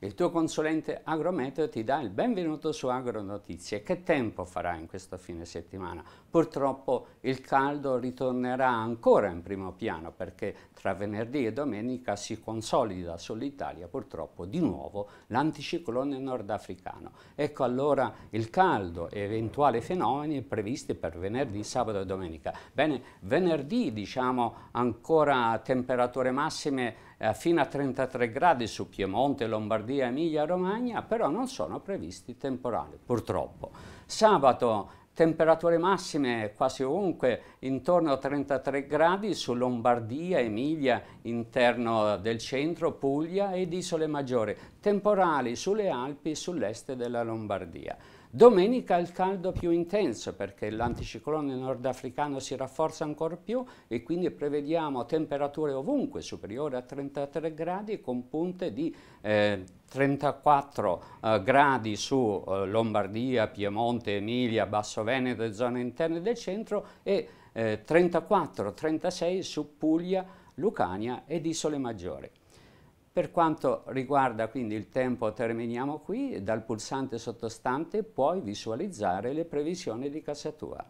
Il tuo consulente agrometeo ti dà il benvenuto su Agronotizie. Che tempo farà in questo fine settimana? Purtroppo il caldo ritornerà ancora in primo piano perché tra venerdì e domenica si consolida sull'Italia purtroppo di nuovo l'anticiclone nordafricano. Ecco allora il caldo e eventuali fenomeni previsti per venerdì, sabato e domenica. Bene, venerdì diciamo ancora temperature massime eh, fino a 33 gradi su Piemonte, Lombardia, Emilia, Romagna, però non sono previsti temporali, purtroppo. Sabato Temperature massime quasi ovunque intorno a 33 gradi su Lombardia, Emilia, interno del centro, Puglia ed isole Maggiore, temporali sulle Alpi e sull'est della Lombardia. Domenica il caldo più intenso perché l'anticiclone nordafricano si rafforza ancora più e quindi prevediamo temperature ovunque superiori a 33 gradi con punte di eh, 34 eh, gradi su eh, Lombardia, Piemonte, Emilia, Basso Veneto e zone interne del centro e eh, 34-36 su Puglia, Lucania ed Isole Maggiore. Per quanto riguarda quindi il tempo terminiamo qui, dal pulsante sottostante puoi visualizzare le previsioni di cassatura.